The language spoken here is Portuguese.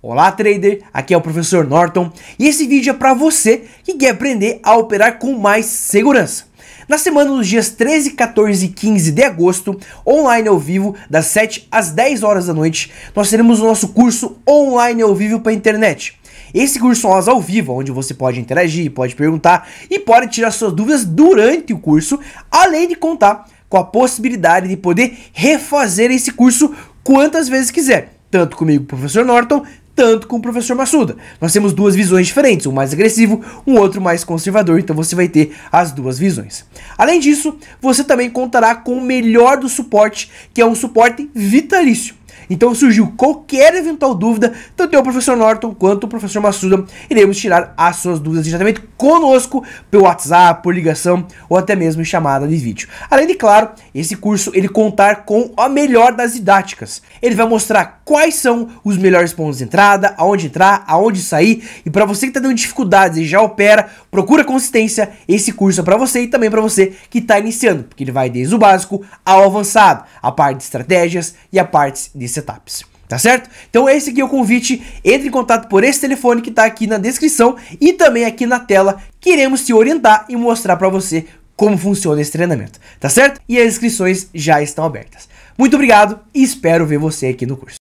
Olá trader, aqui é o professor Norton e esse vídeo é para você que quer aprender a operar com mais segurança. Na semana dos dias 13, 14 e 15 de agosto, online ao vivo, das 7 às 10 horas da noite, nós teremos o nosso curso online ao vivo para internet. Esse curso são aulas ao vivo, onde você pode interagir, pode perguntar e pode tirar suas dúvidas durante o curso, além de contar com a possibilidade de poder refazer esse curso quantas vezes quiser tanto comigo, professor Norton, tanto com o professor Massuda. Nós temos duas visões diferentes, um mais agressivo, um outro mais conservador, então você vai ter as duas visões. Além disso, você também contará com o melhor do suporte, que é um suporte vitalício. Então surgiu qualquer eventual dúvida, tanto eu, o professor Norton, quanto o professor Massuda, iremos tirar as suas dúvidas diretamente conosco, pelo WhatsApp, por ligação ou até mesmo chamada de vídeo. Além de, claro, esse curso ele contar com a melhor das didáticas. Ele vai mostrar quais são os melhores pontos de entrada, aonde entrar, aonde sair. E para você que está tendo dificuldades e já opera, procura consistência. Esse curso é para você e também para você que está iniciando, porque ele vai desde o básico ao avançado, a parte de estratégias e a parte de setups. Tá certo? Então é esse aqui é o convite. Entre em contato por esse telefone que tá aqui na descrição e também aqui na tela. Queremos te orientar e mostrar para você como funciona esse treinamento. Tá certo? E as inscrições já estão abertas. Muito obrigado e espero ver você aqui no curso.